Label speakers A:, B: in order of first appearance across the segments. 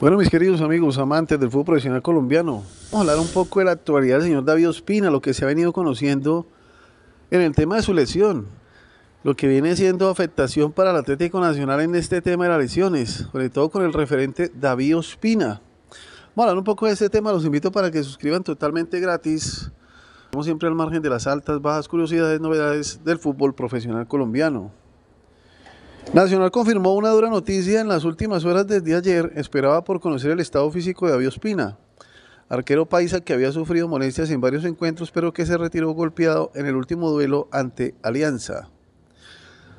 A: Bueno, mis queridos amigos, amantes del fútbol profesional colombiano, vamos a hablar un poco de la actualidad del señor David Ospina, lo que se ha venido conociendo en el tema de su lesión, lo que viene siendo afectación para el Atlético Nacional en este tema de las lesiones, sobre todo con el referente David Ospina. Vamos a hablar un poco de este tema, los invito para que suscriban totalmente gratis, como siempre al margen de las altas, bajas curiosidades, novedades del fútbol profesional colombiano. Nacional confirmó una dura noticia en las últimas horas desde ayer. Esperaba por conocer el estado físico de Ospina, arquero paisa que había sufrido molestias en varios encuentros, pero que se retiró golpeado en el último duelo ante Alianza.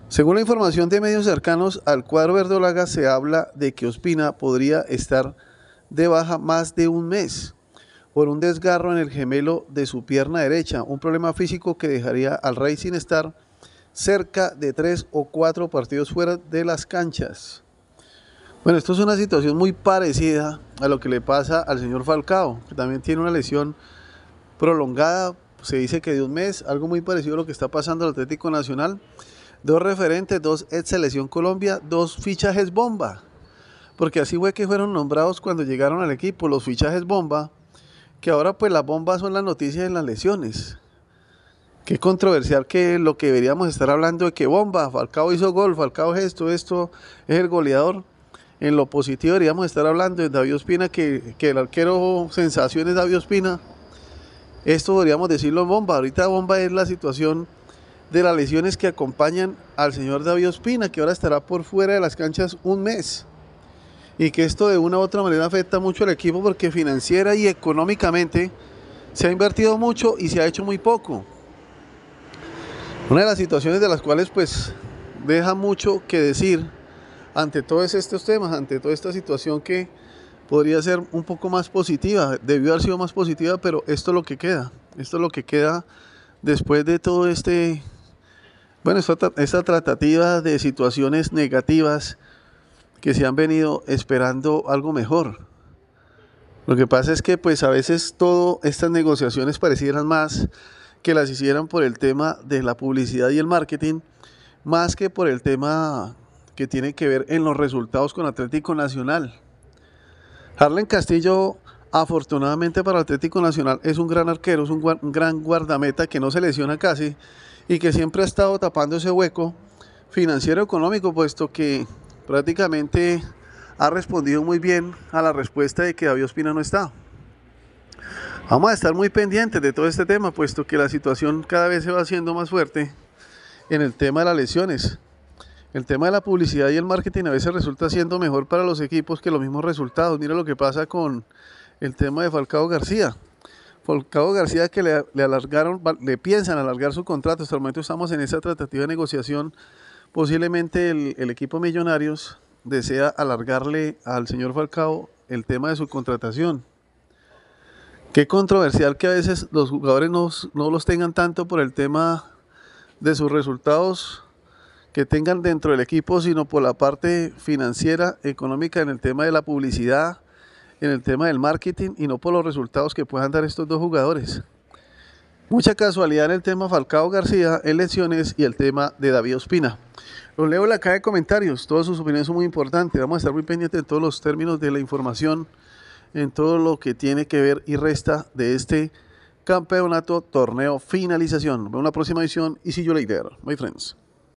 A: Según la información de medios cercanos al cuadro verdolaga, se habla de que Ospina podría estar de baja más de un mes por un desgarro en el gemelo de su pierna derecha, un problema físico que dejaría al Rey sin estar cerca de tres o cuatro partidos fuera de las canchas. Bueno, esto es una situación muy parecida a lo que le pasa al señor Falcao, que también tiene una lesión prolongada, se dice que de un mes, algo muy parecido a lo que está pasando al Atlético Nacional. Dos referentes, dos ex selección Colombia, dos fichajes bomba, porque así fue que fueron nombrados cuando llegaron al equipo, los fichajes bomba, que ahora pues las bombas son las noticias de las lesiones. Qué controversial que lo que deberíamos estar hablando de que bomba, Falcao hizo gol, Falcao es esto, esto es el goleador. En lo positivo deberíamos estar hablando de David Ospina, que, el arquero sensación es David Ospina. Esto deberíamos decirlo en bomba. Ahorita bomba es la situación de las lesiones que acompañan al señor David Ospina, que ahora estará por fuera de las canchas un mes. Y que esto de una u otra manera afecta mucho al equipo porque financiera y económicamente se ha invertido mucho y se ha hecho muy poco. Una de las situaciones de las cuales pues deja mucho que decir ante todos estos temas, ante toda esta situación que podría ser un poco más positiva, debió haber sido más positiva, pero esto es lo que queda, esto es lo que queda después de todo este, bueno, esta, tratativa de situaciones negativas que se han venido esperando algo mejor. Lo que pasa es que pues a veces todas estas negociaciones parecieran más que las hicieran por el tema de la publicidad y el marketing, más que por el tema que tiene que ver en los resultados con Atlético Nacional. Harlan Castillo, afortunadamente para Atlético Nacional, es un gran arquero, es un, un gran guardameta que no se lesiona casi y que siempre ha estado tapando ese hueco financiero económico, puesto que prácticamente ha respondido muy bien a la respuesta de que David Ospina no está. Vamos a estar muy pendientes de todo este tema, puesto que la situación cada vez se va haciendo más fuerte en el tema de las lesiones. El tema de la publicidad y el marketing a veces resulta siendo mejor para los equipos que los mismos resultados. Mira lo que pasa con el tema de Falcao García. Falcao García que le, alargaron, le piensan alargar su contrato. Hasta el momento estamos en esa tratativa de negociación. Posiblemente el equipo Millonarios desea alargarle al señor Falcao el tema de su contratación. Qué controversial que a veces los jugadores no, los tengan tanto por el tema de sus resultados que tengan dentro del equipo, sino por la parte financiera, económica, en el tema de la publicidad, en el tema del marketing y no por los resultados que puedan dar estos dos jugadores. Mucha casualidad en el tema Falcao García, en lesiones y el tema de David Ospina. Los leo en la caja de comentarios, todas sus opiniones son muy importantes, vamos a estar muy pendientes de todos los términos de la información en todo lo que tiene que ver y resta de este campeonato, torneo, finalización. la próxima edición y si you later, my friends.